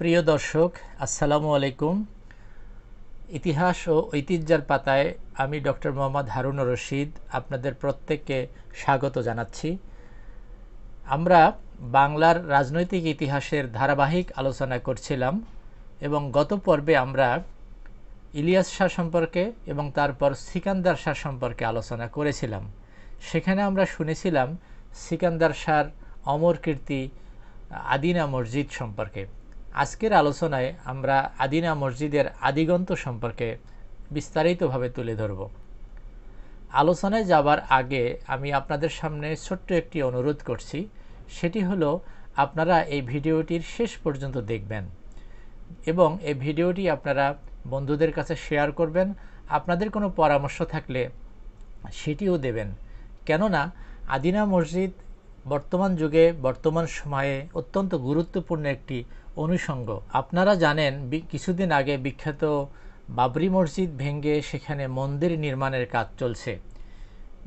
প্রিয় দর্শক আসসালামু আলাইকুম ইতিহাস ও ঐতিহ্যের পাতায় আমি ডক্টর মোহাম্মদ হারুন রশিদ আপনাদের প্রত্যেককে স্বাগত জানাচ্ছি আমরা বাংলার রাজনৈতিক ইতিহাসের ধারাবাহিক আলোচনা করছিলাম এবং গত পর্বে আমরা ইলিয়াস শাহ সম্পর্কে এবং তারপর সিকান্দার শাহ সম্পর্কে আলোচনা করেছিলাম সেখানে আমরা শুনেছিলাম সিকান্দার শাহর অমর কীর্তি আদিনা মসজিদ সম্পর্কে আজকের আলোচনায় আমরা আদিনা মসজিদের আদিগন্ত সম্পর্কে বিস্তারিতভাবে তুলে ধরব আলোচনায় যাবার আগে আমি আপনাদের সামনে ছোট্ট একটি অনুরোধ করছি সেটি হলো আপনারা এই ভিডিওটির শেষ পর্যন্ত দেখবেন এবং এই ভিডিওটি আপনারা বন্ধুদের কাছে শেয়ার করবেন আপনাদের কোনো পরামর্শ থাকলে সেটিও দেবেন কেননা আদিনা মসজিদ বর্তমান যুগে বর্তমান সময়ে অত্যন্ত গুরুত্বপূর্ণ একটি অনুষঙ্গ আপনারা জানেন কিছুদিন আগে বিখ্যাত বাবরি মসজিদ ভেঙ্গে সেখানে মন্দির নির্মাণের কাজ চলছে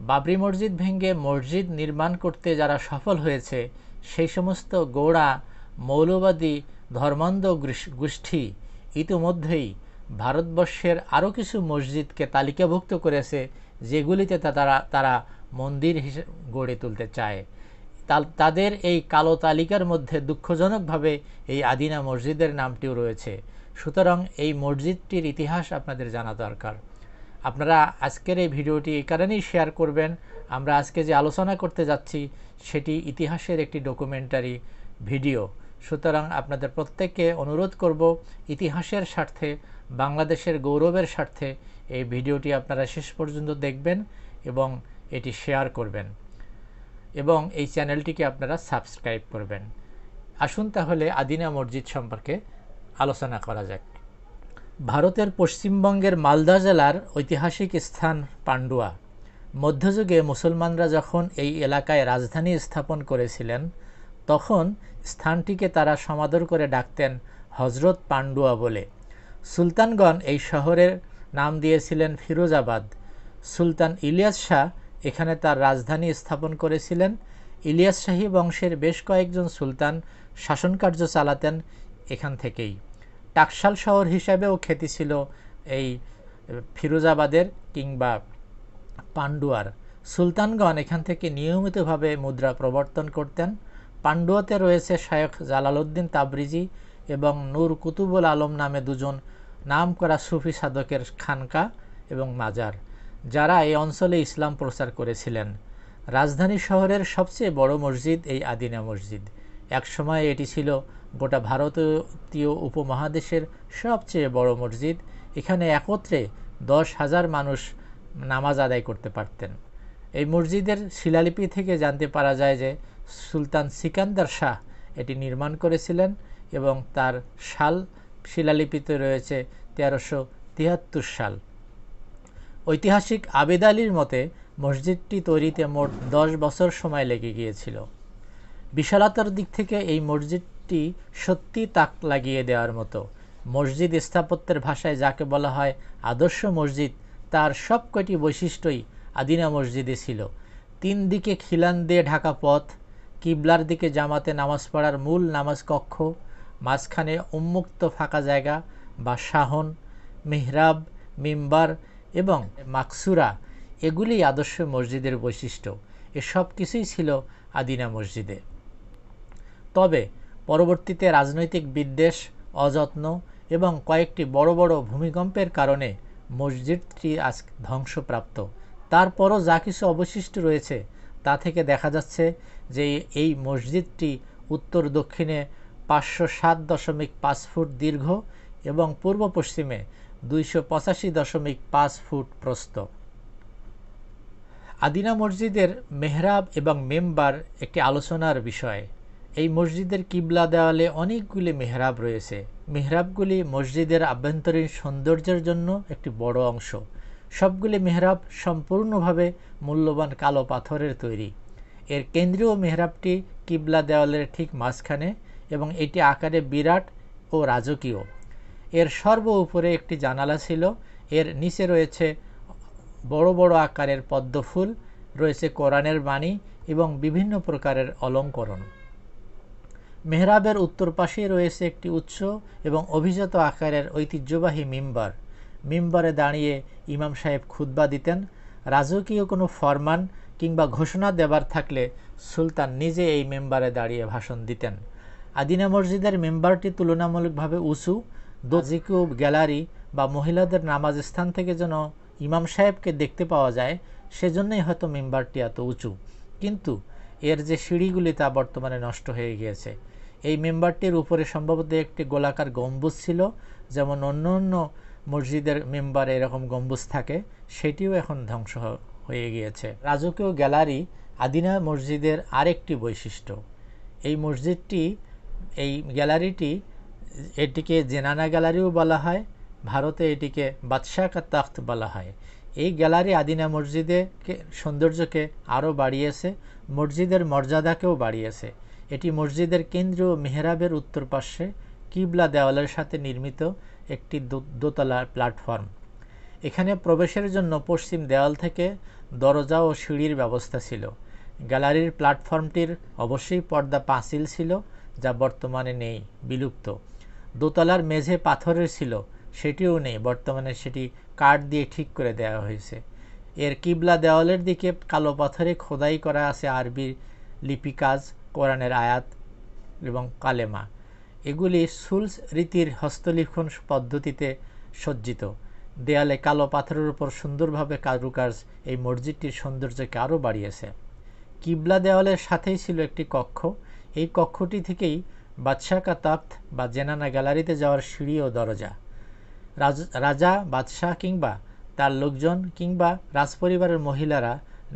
বাবরি মসজিদ ভেঙ্গে মসজিদ নির্মাণ করতে যারা সফল হয়েছে সেই সমস্ত গোড়া মৌলবাদী ধর্মান্ধ গোষ্ঠী ইতিমধ্যেই ভারতবর্ষের আরও কিছু মসজিদকে তালিকাভুক্ত করেছে যেগুলিতে তারা তারা মন্দির গড়ে তুলতে চায় তাদের এই কালো তালিকার মধ্যে দুঃখজনকভাবে এই আদিনা মসজিদের নামটিও রয়েছে সুতরাং এই মসজিদটির ইতিহাস আপনাদের জানা দরকার আপনারা আজকের এই ভিডিওটি এই কারণেই শেয়ার করবেন আমরা আজকে যে আলোচনা করতে যাচ্ছি সেটি ইতিহাসের একটি ডকুমেন্টারি ভিডিও সুতরাং আপনাদের প্রত্যেককে অনুরোধ করব ইতিহাসের স্বার্থে বাংলাদেশের গৌরবের স্বার্থে এই ভিডিওটি আপনারা শেষ পর্যন্ত দেখবেন এবং এটি শেয়ার করবেন এবং এই চ্যানেলটিকে আপনারা সাবস্ক্রাইব করবেন আসুন তাহলে আদিনা মসজিদ সম্পর্কে আলোচনা করা যাক ভারতের পশ্চিমবঙ্গের মালদা জেলার ঐতিহাসিক স্থান পান্ডুয়া মধ্যযুগে মুসলমানরা যখন এই এলাকায় রাজধানী স্থাপন করেছিলেন তখন স্থানটিকে তারা সমাদর করে ডাকতেন হজরত পান্ডুয়া বলে সুলতানগণ এই শহরের নাম দিয়েছিলেন ফিরোজাবাদ সুলতান ইলিয়াস শাহ এখানে তার রাজধানী স্থাপন করেছিলেন ইলিয়াস শাহী বংশের বেশ কয়েকজন সুলতান শাসনকার্য চালাতেন এখান থেকেই টাকশাল শহর হিসাবেও খ্যাতি ছিল এই ফিরোজাবাদের কিংবা পান্ডুয়ার সুলতানগণ এখান থেকে নিয়মিতভাবে মুদ্রা প্রবর্তন করতেন পান্ডুয়াতে রয়েছে শায়খ জালালউদ্দিন তাবরিজি এবং নূর কুতুবুল আলম নামে দুজন নাম করা সুফি সাধকের খানকা এবং মাজার যারা এই অঞ্চলে ইসলাম প্রচার করেছিলেন রাজধানী শহরের সবচেয়ে বড় মসজিদ এই আদিনা মসজিদ একসময় এটি ছিল গোটা ভারতীয় উপমহাদেশের সবচেয়ে বড় মসজিদ এখানে একত্রে দশ হাজার মানুষ নামাজ আদায় করতে পারতেন এই মসজিদের শিলালিপি থেকে জানতে পারা যায় যে সুলতান সিকান্দার শাহ এটি নির্মাণ করেছিলেন এবং তার সাল শিলালিপিতে রয়েছে তেরোশো তিয়াত্তর সাল ঐতিহাসিক আবেদ আলীর মতে মসজিদটি তৈরিতে মোট দশ বছর সময় লেগে গিয়েছিল বিশালতার দিক থেকে এই মসজিদটি সত্যি তাক লাগিয়ে দেওয়ার মতো মসজিদ স্থাপত্যের ভাষায় যাকে বলা হয় আদর্শ মসজিদ তার কয়টি বৈশিষ্ট্যই আদিনা মসজিদে ছিল তিন দিকে খিলান দিয়ে ঢাকা পথ কিবলার দিকে জামাতে নামাজ পড়ার মূল নামাজ কক্ষ মাঝখানে উন্মুক্ত ফাঁকা জায়গা বা শাহন মেহরাব মিম্বার এবং মাকসুরা এগুলি আদর্শ মসজিদের বৈশিষ্ট্য এসব কিছুই ছিল আদিনা মসজিদে তবে পরবর্তীতে রাজনৈতিক বিদ্বেষ অযত্ন এবং কয়েকটি বড় বড় ভূমিকম্পের কারণে মসজিদটি আজ ধ্বংসপ্রাপ্ত তারপরও যা কিছু অবশিষ্ট রয়েছে তা থেকে দেখা যাচ্ছে যে এই মসজিদটি উত্তর দক্ষিণে পাঁচশো সাত দশমিক পাঁচ ফুট দীর্ঘ এবং পূর্ব পশ্চিমে দুইশো পঁচাশি দশমিক পাঁচ ফুট প্রস্ত আদিনা মসজিদের মেহরাব এবং মেম্বার একটি আলোচনার বিষয় এই মসজিদের কিবলা দেওয়ালে অনেকগুলি মেহরাব রয়েছে মেহরাবগুলি মসজিদের আভ্যন্তরীণ সৌন্দর্যের জন্য একটি বড় অংশ সবগুলি মেহরাব সম্পূর্ণভাবে মূল্যবান কালো পাথরের তৈরি এর কেন্দ্রীয় মেহরাবটি কিবলা দেওয়ালের ঠিক মাঝখানে এবং এটি আকারে বিরাট ও রাজকীয় এর সর্ব উপরে একটি জানালা ছিল এর নিচে রয়েছে বড় বড় আকারের পদ্মফুল রয়েছে কোরআনের বাণী এবং বিভিন্ন প্রকারের অলঙ্করণ মেহরাবের উত্তর পাশেই রয়েছে একটি উৎস এবং অভিজাত আকারের ঐতিহ্যবাহী মিম্বার মিম্বারে দাঁড়িয়ে ইমাম সাহেব খুদ্া দিতেন রাজকীয় কোনো ফরমান কিংবা ঘোষণা দেবার থাকলে সুলতান নিজে এই মেম্বারে দাঁড়িয়ে ভাষণ দিতেন আদিনা মসজিদের মেম্বারটি তুলনামূলকভাবে উঁচু দজিকুব গ্যালারি বা মহিলাদের নামাজ স্থান থেকে যেন ইমাম সাহেবকে দেখতে পাওয়া যায় সেজন্যই হয়তো মেম্বারটি এত উঁচু কিন্তু এর যে সিঁড়িগুলি তা বর্তমানে নষ্ট হয়ে গিয়েছে এই মেম্বারটির উপরে সম্ভবত একটি গোলাকার গম্বুজ ছিল যেমন অন্য অন্য মসজিদের মেম্বারে এরকম গম্বুজ থাকে সেটিও এখন ধ্বংস হয়ে গিয়েছে রাজকীয় গ্যালারি আদিনা মসজিদের আরেকটি বৈশিষ্ট্য এই মসজিদটি এই গ্যালারিটি এটিকে জেনানা গ্যালারিও বলা হয় ভারতে এটিকে বাদশাহ তাখত বলা হয় এই গ্যালারি আদিনা মসজিদে সৌন্দর্যকে আরও বাড়িয়েছে মসজিদের মর্যাদাকেও বাড়িয়েছে এটি মসজিদের কেন্দ্রীয় মেহরাবের উত্তর পার্শ্বে কিবলা দেওয়ালের সাথে নির্মিত একটি দোতলা প্ল্যাটফর্ম এখানে প্রবেশের জন্য পশ্চিম দেওয়াল থেকে দরজা ও সিঁড়ির ব্যবস্থা ছিল গ্যালারির প্ল্যাটফর্মটির অবশ্যই পর্দা পাঁচিল ছিল যা বর্তমানে নেই বিলুপ্ত দোতলার মেঝে পাথরের ছিল সেটিও নেই বর্তমানে সেটি কাঠ দিয়ে ঠিক করে দেওয়া হয়েছে এর কিবলা দেওয়ালের দিকে কালো পাথরে খোদাই করা আছে আরবির লিপিকাজ কোরআনের আয়াত এবং কালেমা এগুলি সুলস রীতির হস্তলিখন পদ্ধতিতে সজ্জিত দেয়ালে কালো পাথরের উপর সুন্দরভাবে কারুকাজ এই মসজিদটির সৌন্দর্যকে আরও বাড়িয়েছে কিবলা দেওয়ালের সাথেই ছিল একটি কক্ষ এই কক্ষটি থেকেই বাদশাহ কা তাপ্ত বা জেনানা গ্যালারিতে যাওয়ার সিঁড়ি ও দরজা রাজা বাদশাহ কিংবা তার লোকজন কিংবা রাজপরিবারের মহিলারা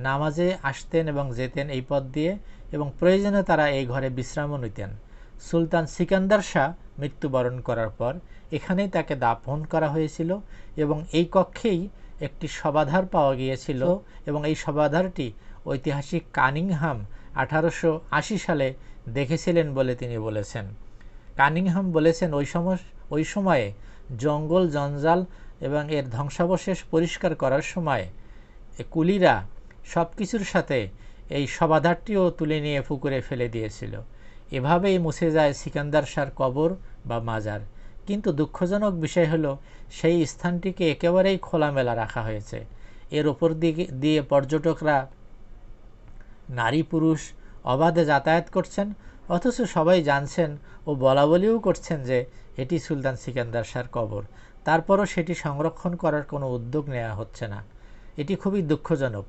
নামাজে আসতেন এবং যেতেন এই পথ দিয়ে এবং প্রয়োজনে তারা এই ঘরে বিশ্রামও নিতেন সুলতান সিকান্দার শাহ মৃত্যুবরণ করার পর এখানেই তাকে দাফন করা হয়েছিল এবং এই কক্ষেই একটি সবাধার পাওয়া গিয়েছিল এবং এই সবাধারটি ঐতিহাসিক কানিংহাম আঠারোশো সালে দেখেছিলেন বলে তিনি বলেছেন কানিংহাম বলেছেন ওই সময় ওই সময়ে জঙ্গল জঞ্জাল এবং এর ধ্বংসাবশেষ পরিষ্কার করার সময় কুলিরা সব কিছুর সাথে এই সবাধারটিও তুলে নিয়ে পুকুরে ফেলে দিয়েছিল এভাবেই মুছে যায় সিকান্দার শার কবর বা মাজার কিন্তু দুঃখজনক বিষয় হলো সেই স্থানটিকে একেবারেই খোলামেলা রাখা হয়েছে এর ওপর দিকে দিয়ে পর্যটকরা নারী পুরুষ অবাধে যাতায়াত করছেন অথচ সবাই জানছেন ও বলা বলিও করছেন যে এটি সুলতান সিকান্দার শাহর কবর তারপরও সেটি সংরক্ষণ করার কোনো উদ্যোগ নেওয়া হচ্ছে না এটি খুবই দুঃখজনক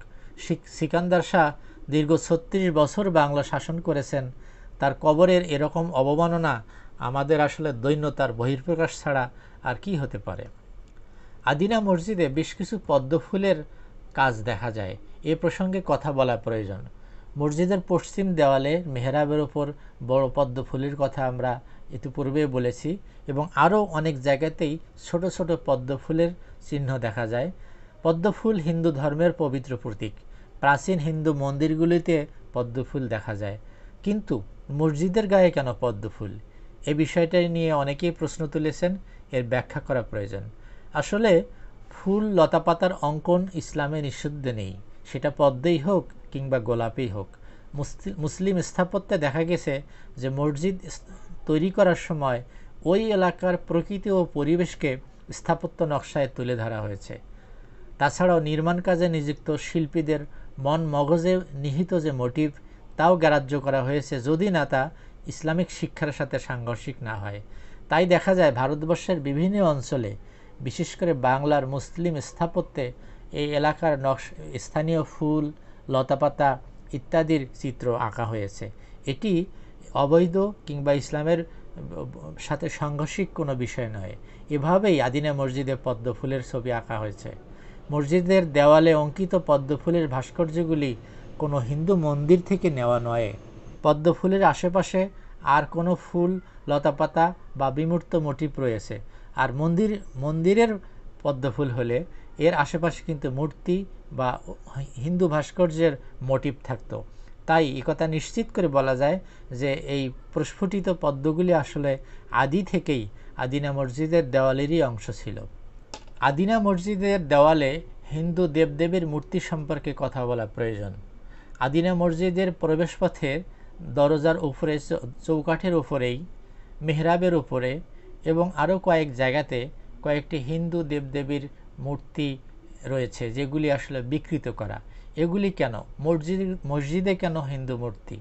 সিকান্দার শাহ দীর্ঘ ছত্রিশ বছর বাংলা শাসন করেছেন তার কবরের এরকম অবমাননা আমাদের আসলে দৈন্যতার বহির্প্রকাশ ছাড়া আর কি হতে পারে আদিনা মসজিদে বেশ কিছু পদ্মফুলের কাজ দেখা যায় এ প্রসঙ্গে কথা বলা প্রয়োজন মসজিদের পশ্চিম দেওয়ালে মেহরাবের ওপর বড় পদ্ম ফুলের কথা আমরা ইতিপূর্বে বলেছি এবং আরও অনেক জায়গাতেই ছোট ছোট পদ্ম ফুলের চিহ্ন দেখা যায় পদ্ম ফুল হিন্দু ধর্মের পবিত্র প্রতীক প্রাচীন হিন্দু মন্দিরগুলিতে পদ্ম ফুল দেখা যায় কিন্তু মসজিদের গায়ে কেন পদ্ম ফুল এ বিষয়টা নিয়ে অনেকেই প্রশ্ন তুলেছেন এর ব্যাখ্যা করা প্রয়োজন আসলে ফুল লতাপাতার অঙ্কন ইসলামে নিষিদ্ধ নেই সেটা পদ্মেই হোক কিংবা গোলাপই হোক মুসলিম স্থাপত্যে দেখা গেছে যে মসজিদ তৈরি করার সময় ওই এলাকার প্রকৃতি ও পরিবেশকে স্থাপত্য নকশায় তুলে ধরা হয়েছে তাছাড়াও নির্মাণ কাজে নিযুক্ত শিল্পীদের মন মগজে নিহিত যে মোটিভ তাও গ্রাহ্য করা হয়েছে যদি না তা ইসলামিক শিক্ষার সাথে সাংঘর্ষিক না হয় তাই দেখা যায় ভারতবর্ষের বিভিন্ন অঞ্চলে বিশেষ করে বাংলার মুসলিম স্থাপত্যে এই এলাকার নকশ স্থানীয় ফুল লতাপাতা ইত্যাদির চিত্র আঁকা হয়েছে এটি অবৈধ কিংবা ইসলামের সাথে সাংঘর্ষিক কোনো বিষয় নয় এভাবেই আদিনা মসজিদে পদ্ম ফুলের ছবি আঁকা হয়েছে মসজিদের দেওয়ালে অঙ্কিত পদ্ম ফুলের ভাস্কর্যগুলি কোনো হিন্দু মন্দির থেকে নেওয়া নয় পদ্ম ফুলের আশেপাশে আর কোনো ফুল লতাপাতা বা বিমূর্ত মোটি রয়েছে আর মন্দির মন্দিরের পদ্মফুল হলে এর আশেপাশে কিন্তু মূর্তি বা হিন্দু ভাস্কর্যের মোটিভ থাকত তাই একথা নিশ্চিত করে বলা যায় যে এই প্রস্ফুটিত পদ্মগুলি আসলে আদি থেকেই আদিনা মসজিদের দেওয়ালেরই অংশ ছিল আদিনা মসজিদের দেওয়ালে হিন্দু দেবদেবীর মূর্তি সম্পর্কে কথা বলা প্রয়োজন আদিনা মসজিদের প্রবেশপথের দরজার উপরে চৌকাঠের উপরেই মেহরাবের উপরে এবং আরও কয়েক জায়গাতে কয়েকটি হিন্দু দেবদেবীর মূর্তি রয়েছে যেগুলি আসলে বিকৃত করা এগুলি কেন মসজিদ মসজিদে কেন হিন্দু মূর্তি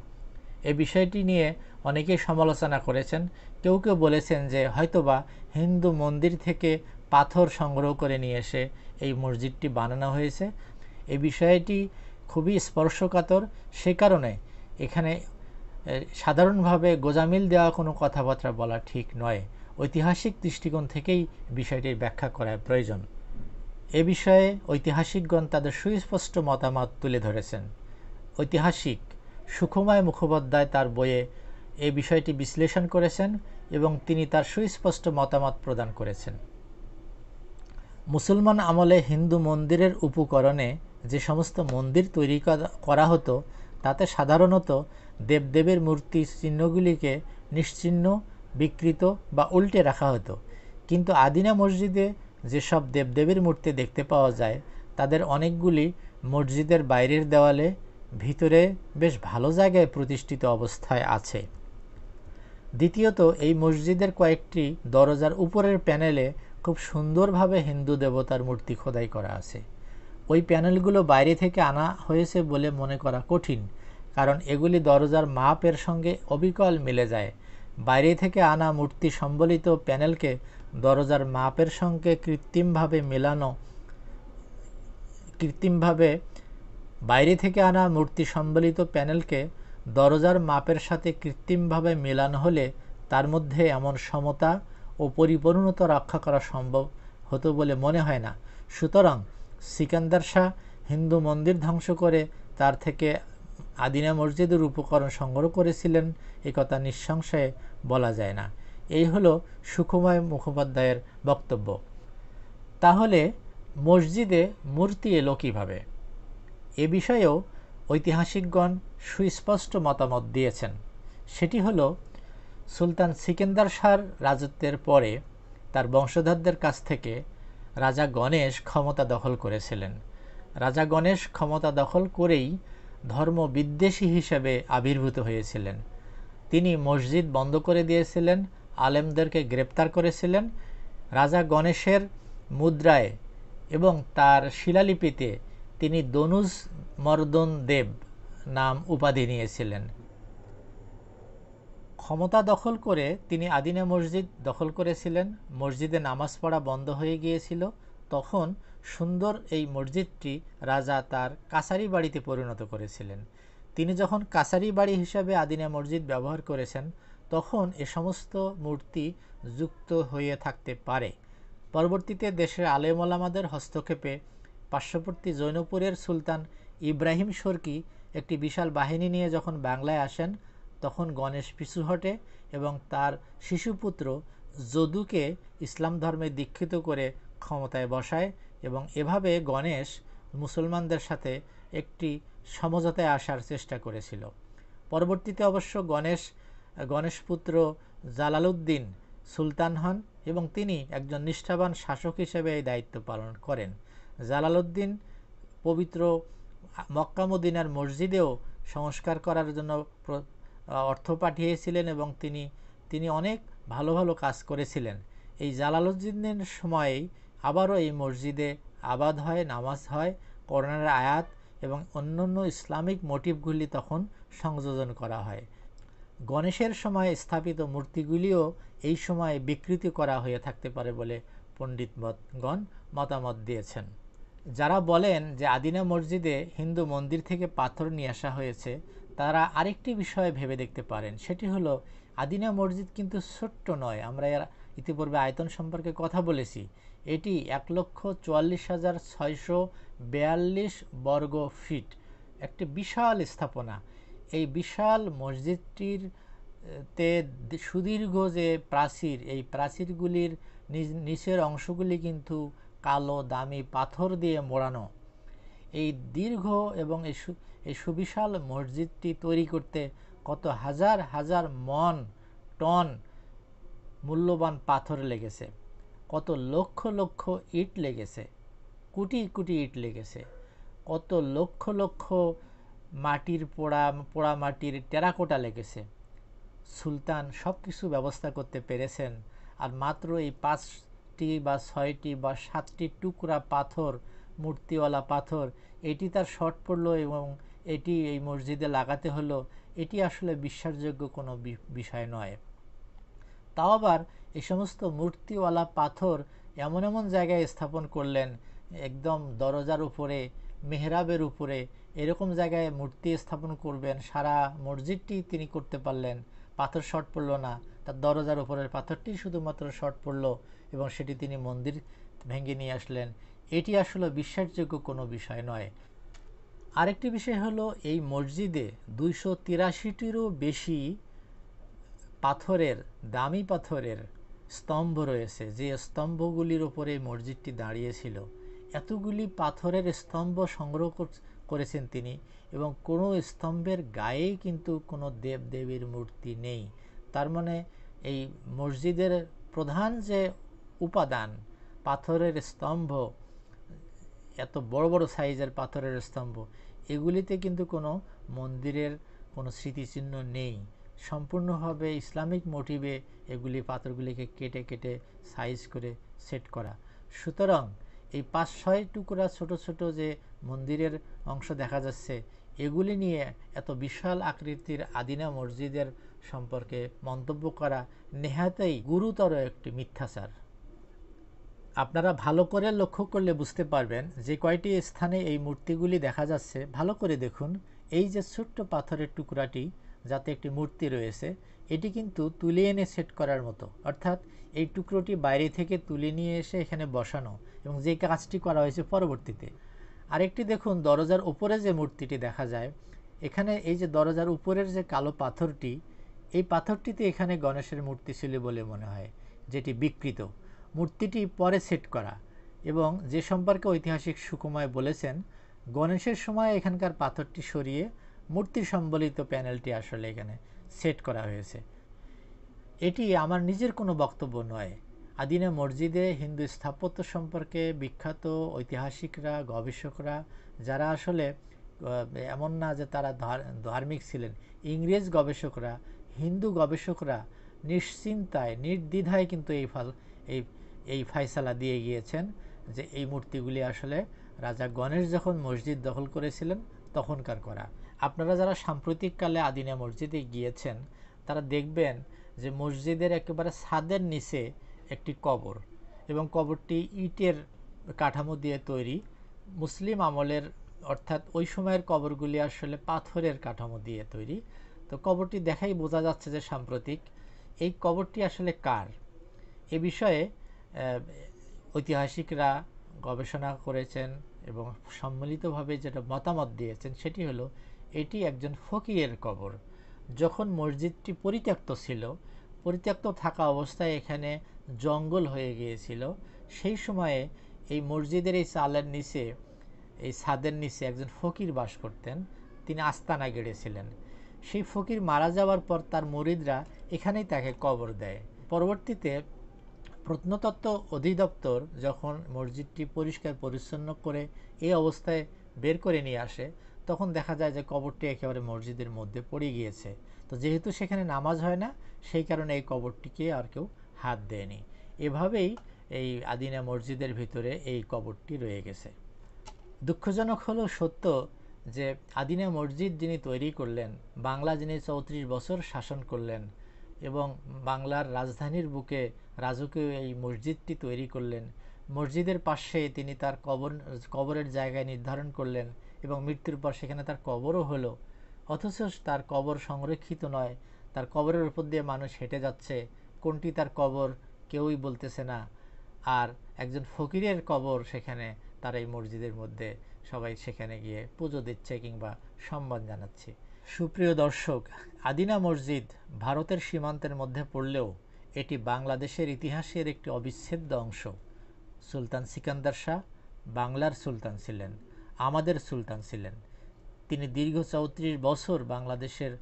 এ বিষয়টি নিয়ে অনেকেই সমালোচনা করেছেন কেউ কেউ বলেছেন যে হয়তোবা হিন্দু মন্দির থেকে পাথর সংগ্রহ করে নিয়ে এসে এই মসজিদটি বানানো হয়েছে এই বিষয়টি খুবই স্পর্শকাতর সে কারণে এখানে সাধারণভাবে গোজামিল দেওয়া কোনো কথাবার্তা বলা ঠিক নয় ঐতিহাসিক দৃষ্টিকোণ থেকেই বিষয়টির ব্যাখ্যা করা প্রয়োজন এ বিষয়ে ঐতিহাসিকগণ তাদের সুস্পষ্ট মতামত তুলে ধরেছেন ঐতিহাসিক সুখময় মুখোপাধ্যায় তার বইয়ে এ বিষয়টি বিশ্লেষণ করেছেন এবং তিনি তার সুস্পষ্ট মতামত প্রদান করেছেন মুসলমান আমলে হিন্দু মন্দিরের উপকরণে যে সমস্ত মন্দির তৈরি করা হতো তাতে সাধারণত দেবদেবের মূর্তি চিহ্নগুলিকে নিশ্চিহ্ন বিকৃত বা উল্টে রাখা হতো কিন্তু আদিনা মসজিদে যেসব দেবদেবীর মূর্তি দেখতে পাওয়া যায় তাদের অনেকগুলি মসজিদের বাইরের দেওয়ালে ভিতরে বেশ ভালো জায়গায় প্রতিষ্ঠিত অবস্থায় আছে দ্বিতীয়ত এই মসজিদের কয়েকটি দরজার উপরের প্যানেলে খুব সুন্দরভাবে হিন্দু দেবতার মূর্তি খোদাই করা আছে ওই প্যানেলগুলো বাইরে থেকে আনা হয়েছে বলে মনে করা কঠিন কারণ এগুলি দরজার মাপের সঙ্গে অবিকল মিলে যায় বাইরে থেকে আনা মূর্তি সম্বলিত প্যানেলকে দরজার মাপের সঙ্গে কৃত্রিমভাবে মেলানো কৃত্রিমভাবে বাইরে থেকে আনা মূর্তি সম্বলিত প্যানেলকে দরজার মাপের সাথে কৃত্রিমভাবে মেলানো হলে তার মধ্যে এমন সমতা ও পরিপূর্ণতা রক্ষা করা সম্ভব হতো বলে মনে হয় না সুতরাং সিকান্দার শাহ হিন্দু মন্দির ধ্বংস করে তার থেকে আদিনা মসজিদের উপকরণ সংগ্রহ করেছিলেন একথা নিঃসংশয়ে বলা যায় না এই হলো সুকুমায় মুখোপাধ্যায়ের বক্তব্য তাহলে মসজিদে মূর্তি এলো কীভাবে এ বিষয়েও ঐতিহাসিকগণ সুস্পষ্ট মতামত দিয়েছেন সেটি হল সুলতান সিকেন্দার শাহর রাজত্বের পরে তার বংশধরদের কাছ থেকে রাজা গণেশ ক্ষমতা দখল করেছিলেন রাজা গণেশ ক্ষমতা দখল করেই ধর্ম বিদ্বেষী হিসেবে আবির্ভূত হয়েছিলেন তিনি মসজিদ বন্ধ করে দিয়েছিলেন আলেমদেরকে গ্রেপ্তার করেছিলেন রাজা গণেশের মুদ্রায় এবং তার শিলালিপিতে তিনি দনুজ মর্দন দেব নাম উপাধি নিয়েছিলেন ক্ষমতা দখল করে তিনি আদিনা মসজিদ দখল করেছিলেন মসজিদে নামাজ পড়া বন্ধ হয়ে গিয়েছিল তখন সুন্দর এই মসজিদটি রাজা তার কাসারি বাড়িতে পরিণত করেছিলেন তিনি যখন কাসারি বাড়ি হিসাবে আদিনা মসজিদ ব্যবহার করেছেন তখন এ সমস্ত মূর্তি যুক্ত হয়ে থাকতে পারে পরবর্তীতে দেশের আলেমলামাদের হস্তক্ষেপে পার্শ্ববর্তী জৈনপুরের সুলতান ইব্রাহিম সর্কি একটি বিশাল বাহিনী নিয়ে যখন বাংলায় আসেন তখন গণেশ পিছু হটে এবং তার শিশুপুত্র যদুকে ইসলাম ধর্মে দীক্ষিত করে ক্ষমতায় বসায় এবং এভাবে গণেশ মুসলমানদের সাথে একটি সমঝোতায় আসার চেষ্টা করেছিল পরবর্তীতে অবশ্য গণেশ গণেশপুত্র জালালউদ্দিন সুলতান হন এবং তিনি একজন নিষ্ঠাবান শাসক হিসেবে এই দায়িত্ব পালন করেন জালালউদ্দিন পবিত্র মক্কামুদ্দিনার মসজিদেও সংস্কার করার জন্য অর্থ পাঠিয়েছিলেন এবং তিনি তিনি অনেক ভালো ভালো কাজ করেছিলেন এই জালালউদ্দিনের সময়েই আবারও এই মসজিদে আবাদ হয় নামাজ হয় করোনার আয়াত এবং অন্যান্য ইসলামিক মোটিভগুলি তখন সংযোজন করা হয় গণেশের সময় স্থাপিত মূর্তিগুলিও এই সময়ে বিকৃতি করা হয়ে থাকতে পারে বলে পণ্ডিতগণ মতামত দিয়েছেন যারা বলেন যে আদিনা মসজিদে হিন্দু মন্দির থেকে পাথর নিয়ে আসা হয়েছে তারা আরেকটি বিষয়ে ভেবে দেখতে পারেন সেটি হলো আদিনা মসজিদ কিন্তু ছোট্ট নয় আমরা এর ইতিপূর্বে আয়তন সম্পর্কে কথা বলেছি এটি এক লক্ষ চুয়াল্লিশ হাজার ছয়শো বর্গ ফিট একটি বিশাল স্থাপনা এই বিশাল মসজিদটির তে সুদীর্ঘ যে প্রাচীর এই প্রাচীরগুলির নিচের অংশগুলি কিন্তু কালো দামি পাথর দিয়ে মোড়ানো এই দীর্ঘ এবং এই সুবিশাল মসজিদটি তৈরি করতে কত হাজার হাজার মন টন মূল্যবান পাথর লেগেছে কত লক্ষ লক্ষ ইট লেগেছে কোটি কোটি ইট লেগেছে কত লক্ষ লক্ষ মাটির পোড়া পোড়া মাটির টেরাকোটা লেগেছে সুলতান সব কিছু ব্যবস্থা করতে পেরেছেন আর মাত্র এই পাঁচটি বা ছয়টি বা সাতটি টুকরা পাথর মূর্তিওয়ালা পাথর এটি তার শর্ট পড়ল এবং এটি এই মসজিদে লাগাতে হলো এটি আসলে বিশ্বাসযোগ্য কোনো বিষয় নয় তাও আবার এ সমস্ত মূর্তিওয়ালা পাথর এমন এমন জায়গায় স্থাপন করলেন একদম দরজার উপরে মেহরাবের উপরে এরকম জায়গায় মূর্তি স্থাপন করবেন সারা মসজিদটি তিনি করতে পারলেন পাথর শট পড়ল না তার দরজার উপরের পাথরটি শুধুমাত্র শট পড়ল এবং সেটি তিনি মন্দির ভেঙে নিয়ে আসলেন এটি আসলে বিশ্বাসযোগ্য কোনো বিষয় নয় আরেকটি বিষয় হলো এই মসজিদে দুইশো তিরাশিটিরও বেশি পাথরের দামি পাথরের স্তম্ভ রয়েছে যে স্তম্ভগুলির ওপরে মসজিদটি দাঁড়িয়েছিল এতগুলি পাথরের স্তম্ভ সংগ্রহ করেছেন তিনি এবং কোনো স্তম্ভের গায়েই কিন্তু কোনো দেবদেবীর মূর্তি নেই তার মানে এই মসজিদের প্রধান যে উপাদান পাথরের স্তম্ভ এত বড় বড় সাইজের পাথরের স্তম্ভ এগুলিতে কিন্তু কোনো মন্দিরের কোনো স্মৃতিচিহ্ন নেই সম্পূর্ণভাবে ইসলামিক মোটিভে এগুলি পাথরগুলিকে কেটে কেটে সাইজ করে সেট করা সুতরাং এই পাঁচ ছয় টুকরা ছোট ছোট যে মন্দিরের অংশ দেখা যাচ্ছে এগুলি নিয়ে এত বিশাল আকৃতির আদিনা মসজিদের সম্পর্কে মন্তব্য করা নেহাতেই গুরুতর একটি মিথ্যাচার আপনারা ভালো করে লক্ষ্য করলে বুঝতে পারবেন যে কয়টি স্থানে এই মূর্তিগুলি দেখা যাচ্ছে ভালো করে দেখুন এই যে ছোট্ট পাথরের টুকরাটি যাতে একটি মূর্তি রয়েছে এটি কিন্তু তুলে এনে সেট করার মতো অর্থাৎ এই টুকরোটি বাইরে থেকে তুলে নিয়ে এসে এখানে বসানো এবং যে কাজটি করা হয়েছে পরবর্তীতে আরেকটি দেখুন দরজার উপরে যে মূর্তিটি দেখা যায় এখানে এই যে দরজার উপরের যে কালো পাথরটি এই পাথরটিতে এখানে গণেশের মূর্তি ছিল বলে মনে হয় যেটি বিকৃত মূর্তিটি পরে সেট করা এবং যে সম্পর্কে ঐতিহাসিক সুকুময় বলেছেন গণেশের সময় এখানকার পাথরটি সরিয়ে মূর্তি সম্বলিত প্যানেলটি আসলে এখানে সেট করা হয়েছে এটি আমার নিজের কোনো বক্তব্য নয় আদিনা মসজিদে হিন্দু স্থাপত্য সম্পর্কে বিখ্যাত ঐতিহাসিকরা গবেষকরা যারা আসলে এমন না যে তারা ধার্মিক ছিলেন ইংরেজ গবেষকরা হিন্দু গবেষকরা নিশ্চিন্তায় নির্দ্বিধায় কিন্তু এই ফাল এই এই ফায়সালা দিয়ে গিয়েছেন যে এই মূর্তিগুলি আসলে রাজা গণেশ যখন মসজিদ দখল করেছিলেন তখনকার করা আপনারা যারা সাম্প্রতিককালে আদিনা মসজিদে গিয়েছেন তারা দেখবেন যে মসজিদের একেবারে ছাদের নিচে একটি কবর এবং কবরটি ইটের কাঠামো দিয়ে তৈরি মুসলিম আমলের অর্থাৎ ওই সময়ের কবরগুলি আসলে পাথরের কাঠামো দিয়ে তৈরি তো কবরটি দেখাই বোঝা যাচ্ছে যে সাম্প্রতিক এই কবরটি আসলে কার এ বিষয়ে ঐতিহাসিকরা গবেষণা করেছেন এবং সম্মিলিতভাবে যেটা মতামত দিয়েছেন সেটি হলো এটি একজন ফকিরের কবর যখন মসজিদটি পরিত্যক্ত ছিল পরিত্যক্ত থাকা অবস্থায় এখানে জঙ্গল হয়ে গিয়েছিল সেই সময়ে এই মসজিদের এই চালের নিচে এই ছাদের নিচে একজন ফকির বাস করতেন তিনি আস্তানা গেড়েছিলেন সেই ফকির মারা যাওয়ার পর তার মরিদরা এখানেই তাকে কবর দেয় পরবর্তীতে প্রত্নতত্ত্ব অধিদপ্তর যখন মসজিদটি পরিষ্কার পরিচ্ছন্ন করে এই অবস্থায় বের করে নিয়ে আসে তখন দেখা যায় যে কবরটি একেবারে মসজিদের মধ্যে পড়ে গিয়েছে তো যেহেতু সেখানে নামাজ হয় না সেই কারণে এই কবরটিকে আর কেউ হাত দেয়নি এভাবেই এই আদিনা মসজিদের ভিতরে এই কবরটি রয়ে গেছে দুঃখজনক হলো সত্য যে আদিনা মসজিদ যিনি তৈরি করলেন বাংলা যিনি চৌত্রিশ বছর শাসন করলেন এবং বাংলার রাজধানীর বুকে রাজকীয় এই মসজিদটি তৈরি করলেন মসজিদের পাশে তিনি তার কবর কবরের জায়গায় নির্ধারণ করলেন এবং মৃত্যুর পর সেখানে তার কবরও হলো অথচ তার কবর সংরক্ষিত নয় তার কবরের উপর দিয়ে মানুষ হেঁটে যাচ্ছে কোনটি তার কবর কেউই বলতেছে না আর একজন ফকিরের কবর সেখানে তার এই মসজিদের মধ্যে সবাই সেখানে গিয়ে পুজো দিচ্ছে কিংবা সম্মান জানাচ্ছে সুপ্রিয় দর্শক আদিনা মসজিদ ভারতের সীমান্তের মধ্যে পড়লেও এটি বাংলাদেশের ইতিহাসের একটি অবিচ্ছেদ্য অংশ সুলতান সিকান্দার শাহ বাংলার সুলতান ছিলেন আমাদের সুলতান ছিলেন তিনি দীর্ঘ চৌত্রিশ বছর বাংলাদেশের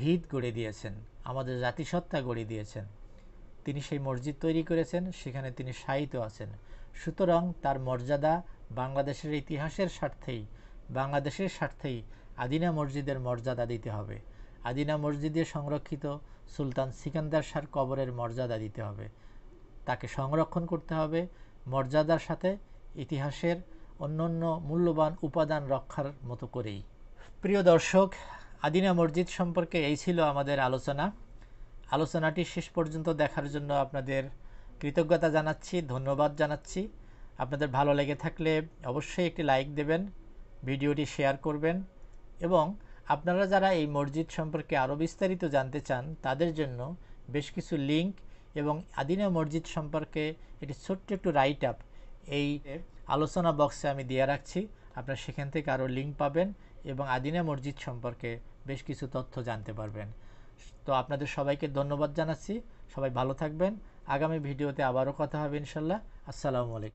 ভিত গড়ে দিয়েছেন আমাদের জাতিসত্তা গড়ে দিয়েছেন তিনি সেই মসজিদ তৈরি করেছেন সেখানে তিনি সাহিত আছেন সুতরাং তার মর্যাদা বাংলাদেশের ইতিহাসের স্বার্থেই বাংলাদেশের স্বার্থেই আদিনা মসজিদের মর্যাদা দিতে হবে আদিনা মসজিদে সংরক্ষিত সুলতান সিকান্দার শাহর কবরের মর্যাদা দিতে হবে তাকে সংরক্ষণ করতে হবে মর্যাদার সাথে ইতিহাসের অন্যান্য মূল্যবান উপাদান রক্ষার মতো করেই প্রিয় দর্শক আদিনা মসজিদ সম্পর্কে এই ছিল আমাদের আলোচনা আলোচনাটি শেষ পর্যন্ত দেখার জন্য আপনাদের কৃতজ্ঞতা জানাচ্ছি ধন্যবাদ জানাচ্ছি আপনাদের ভালো লেগে থাকলে অবশ্যই একটি লাইক দেবেন ভিডিওটি শেয়ার করবেন এবং আপনারা যারা এই মসজিদ সম্পর্কে আরও বিস্তারিত জানতে চান তাদের জন্য বেশ কিছু লিঙ্ক এবং আদিনা মসজিদ সম্পর্কে একটি ছোট্ট একটু রাইট আপ এই আলোচনা বক্সে আমি দিয়ে রাখছি আপনারা সেখান থেকে আরও লিঙ্ক পাবেন এবং আদিনা মসজিদ সম্পর্কে বেশ কিছু তথ্য জানতে পারবেন তো আপনাদের সবাইকে ধন্যবাদ জানাচ্ছি সবাই ভালো থাকবেন আগামী ভিডিওতে আবারও কথা হবে ইনশাল্লাহ আসসালামু আলাইকুম